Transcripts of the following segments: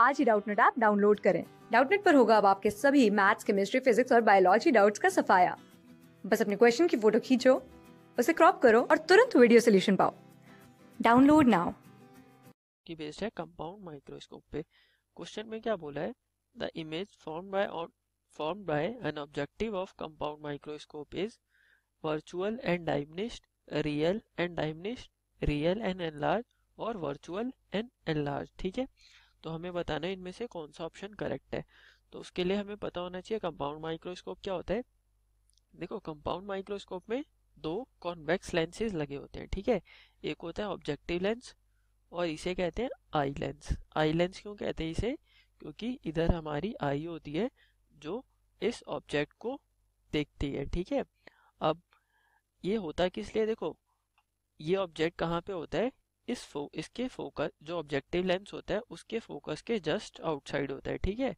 आज ही Doubtnet app download करें डाउटनेट पर होगा अब आपके सभी मैथ्स केमिस्ट्री फिजिक्स और बायोलॉजी डाउट्स का सफाया बस अपने क्वेश्चन की फोटो खींचो उसे क्रॉप करो और तुरंत वीडियो सोल्यूशन पाओ डाउनलोड नाउ की बेस्ड है कंपाउंड माइक्रोस्कोप पे क्वेश्चन में क्या बोला है the image form by form by an objective of compound microscope is virtual and diminished, real and diminished, real and enlarge और वर्चुअल एंड एनलार्ज ठीक है तो हमें बताना है इनमें से कौन सा ऑप्शन करेक्ट है तो उसके लिए हमें पता होना चाहिए कंपाउंड माइक्रोस्कोप क्या होता है देखो कंपाउंड माइक्रोस्कोप में दो कॉन्वेक्स लेंसेज लगे होते हैं ठीक है एक होता है ऑब्जेक्टिव लेंस और इसे कहते हैं आई लेंस आई लेंस क्यों कहते हैं इसे क्योंकि इधर हमारी आई होती है जो इस ऑब्जेक्ट को देखती है ठीक है अब ये होता किस लिए देखो ये ऑब्जेक्ट कहाँ पे होता है इस फो, इसके फोकस जो ऑब्जेक्टिव लेंस होता है उसके फोकस के जस्ट आउटसाइड होता है ठीक है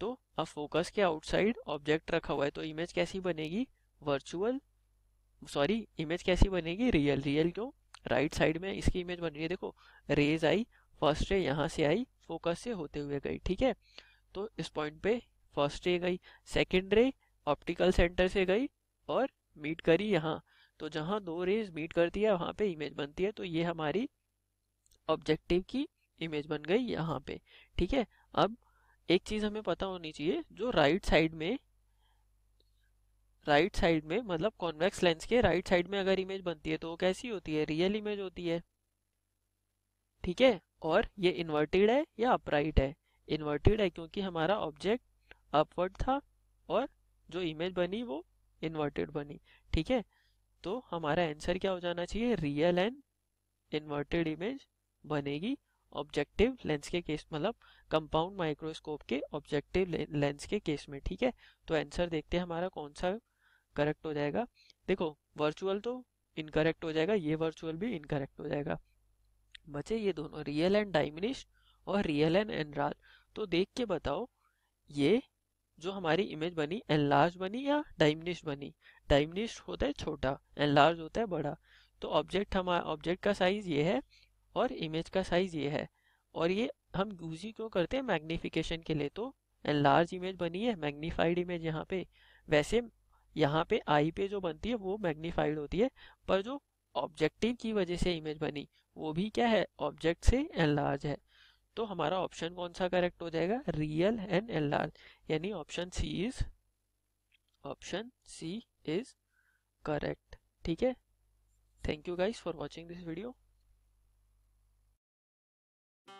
तो अब फोकस के आउटसाइड ऑब्जेक्ट रखा हुआ है तो इमेज कैसी बनेगी वर्चुअल सॉरी इमेज कैसी बनेगी रियल रियल क्यों राइट right साइड में इसकी इमेज बन रही है देखो रेज आई फर्स्ट रे यहाँ से आई फोकस से होते हुए गई ठीक है तो इस पॉइंट पे फर्स्ट रे गई सेकेंड रे ऑप्टिकल सेंटर से गई और मीट करी यहाँ तो जहाँ दो रेज मीट करती है वहाँ पे इमेज बनती है तो ये हमारी ऑब्जेक्टिव की इमेज बन गई यहाँ पे ठीक है अब एक चीज हमें पता होनी चाहिए जो राइट साइड में राइट साइड में मतलब कॉन्वेक्स लेंस के राइट साइड में अगर इमेज बनती है तो वो कैसी होती है रियल इमेज होती है ठीक है और ये इन्वर्टेड है या अपराइट है इन्वर्टेड है क्योंकि हमारा ऑब्जेक्ट अपवर्ड था और जो इमेज बनी वो इन्वर्टेड बनी ठीक है तो हमारा आंसर क्या हो जाना चाहिए रियल एंड इन्वर्टेड इमेज बनेगी ऑब्जेक्टिव लेंस के केस मतलब कंपाउंड माइक्रोस्कोप के ऑब्जेक्टिव लेंस के केस में ठीक है तो आंसर देखते हैं हमारा कौन सा करेक्ट हो जाएगा देखो वर्चुअल तो इनकरेक्ट हो जाएगा ये वर्चुअल भी इनकरेक्ट हो जाएगा बचे ये दोनों रियल एंड डायमिनिश और रियल एंड एनराज तो देख के बताओ ये जो हमारी इमेज बनी एनलार्ज बनी या डायमिनिश बनी डायमिनिश होता है छोटा एनलार्ज होता है बड़ा तो ऑब्जेक्ट हमारा ऑब्जेक्ट का साइज ये है और इमेज का साइज ये है और ये हम यूज ही क्यों करते हैं मैग्नीफिकेशन के लिए तो एंड लार्ज इमेज बनी है मैग्नीफाइड इमेज यहाँ पे वैसे यहाँ पे आई पे जो बनती है वो मैग्नीफाइड होती है पर जो ऑब्जेक्टिव की वजह से इमेज बनी वो भी क्या है ऑब्जेक्ट से एंड लार्ज है तो हमारा ऑप्शन कौन सा करेक्ट हो जाएगा रियल एंड एंड लार्ज यानी option C is option C is correct ठीक है thank you guys for watching this video